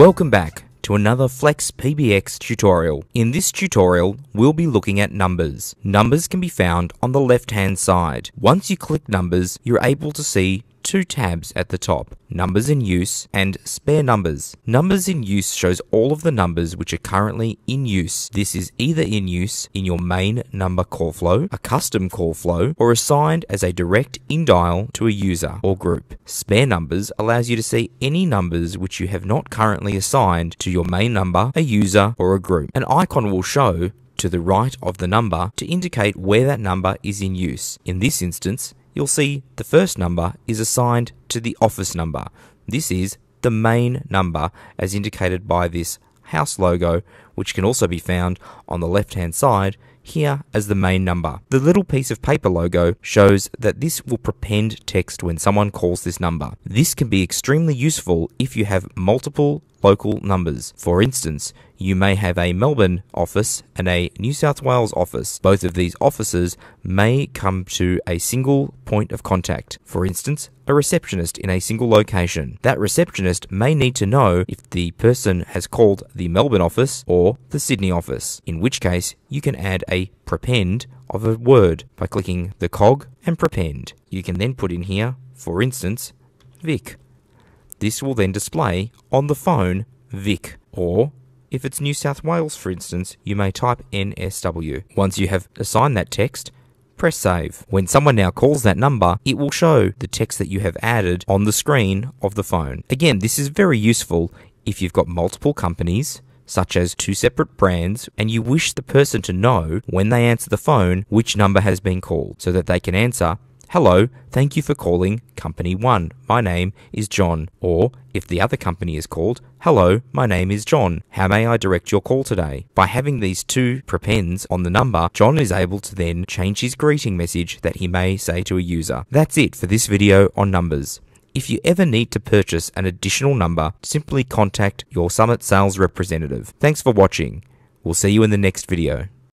Welcome back to another Flex PBX tutorial. In this tutorial, we'll be looking at numbers. Numbers can be found on the left-hand side. Once you click numbers, you're able to see two tabs at the top, Numbers in Use and Spare Numbers. Numbers in Use shows all of the numbers which are currently in use. This is either in use in your main number call flow, a custom call flow, or assigned as a direct in dial to a user or group. Spare Numbers allows you to see any numbers which you have not currently assigned to your main number, a user, or a group. An icon will show to the right of the number to indicate where that number is in use. In this instance, you'll see the first number is assigned to the office number. This is the main number as indicated by this house logo, which can also be found on the left hand side here as the main number. The little piece of paper logo shows that this will prepend text when someone calls this number. This can be extremely useful if you have multiple local numbers. For instance, you may have a Melbourne office and a New South Wales office. Both of these offices may come to a single point of contact. For instance, a receptionist in a single location. That receptionist may need to know if the person has called the Melbourne office or the Sydney office, in which case you can add a prepend of a word by clicking the cog and prepend. You can then put in here, for instance, Vic. This will then display on the phone Vic or if it's New South Wales, for instance, you may type NSW. Once you have assigned that text, press save. When someone now calls that number, it will show the text that you have added on the screen of the phone. Again, this is very useful if you've got multiple companies, such as two separate brands, and you wish the person to know when they answer the phone which number has been called so that they can answer Hello, thank you for calling Company 1. My name is John. Or, if the other company is called, Hello, my name is John. How may I direct your call today? By having these two prepends on the number, John is able to then change his greeting message that he may say to a user. That's it for this video on numbers. If you ever need to purchase an additional number, simply contact your Summit sales representative. Thanks for watching. We'll see you in the next video.